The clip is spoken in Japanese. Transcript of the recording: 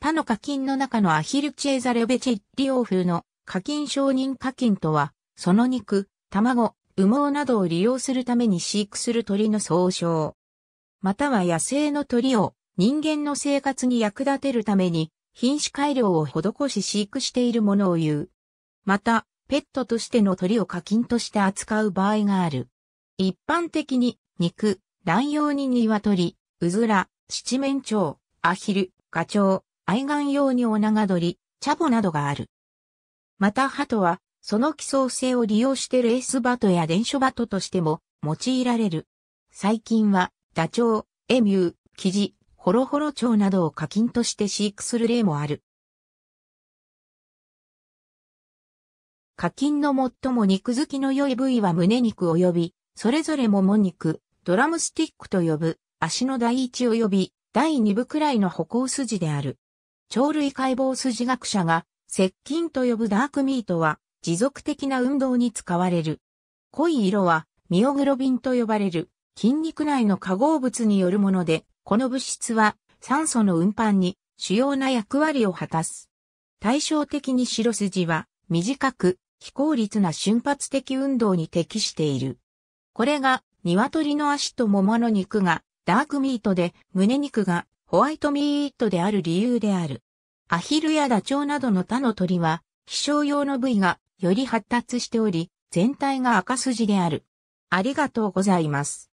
他の課金の中のアヒルチェーザレベチリオ風の課金承認課金とは、その肉、卵、羽毛などを利用するために飼育する鳥の総称。または野生の鳥を人間の生活に役立てるために品種改良を施し飼育しているものを言う。また、ペットとしての鳥を課金として扱う場合がある。一般的に肉、卵用に鶏、うずら、七面鳥、アヒル、ガチョウ、愛玩用にオナガ鳥、チャボなどがある。また鳩は、その基礎性を利用してレースバトや電書バトとしても用いられる。最近は、ダチョウ、エミュー、キジ、ホロホロ蝶などを課金として飼育する例もある。課金の最も肉付きの良い部位は胸肉及び、それぞれもも肉、ドラムスティックと呼ぶ、足の第一及び、第二部くらいの歩行筋である。鳥類解剖筋学者が、接近と呼ぶダークミートは、持続的な運動に使われる。濃い色は、ミオグロビンと呼ばれる、筋肉内の化合物によるもので、この物質は、酸素の運搬に、主要な役割を果たす。対照的に白筋は、短く、非効率な瞬発的運動に適している。これが、鶏の足と桃の肉が、ダークミートで、胸肉が、ホワイトミーイットである理由である。アヒルやダチョウなどの他の鳥は、飛翔用の部位がより発達しており、全体が赤筋である。ありがとうございます。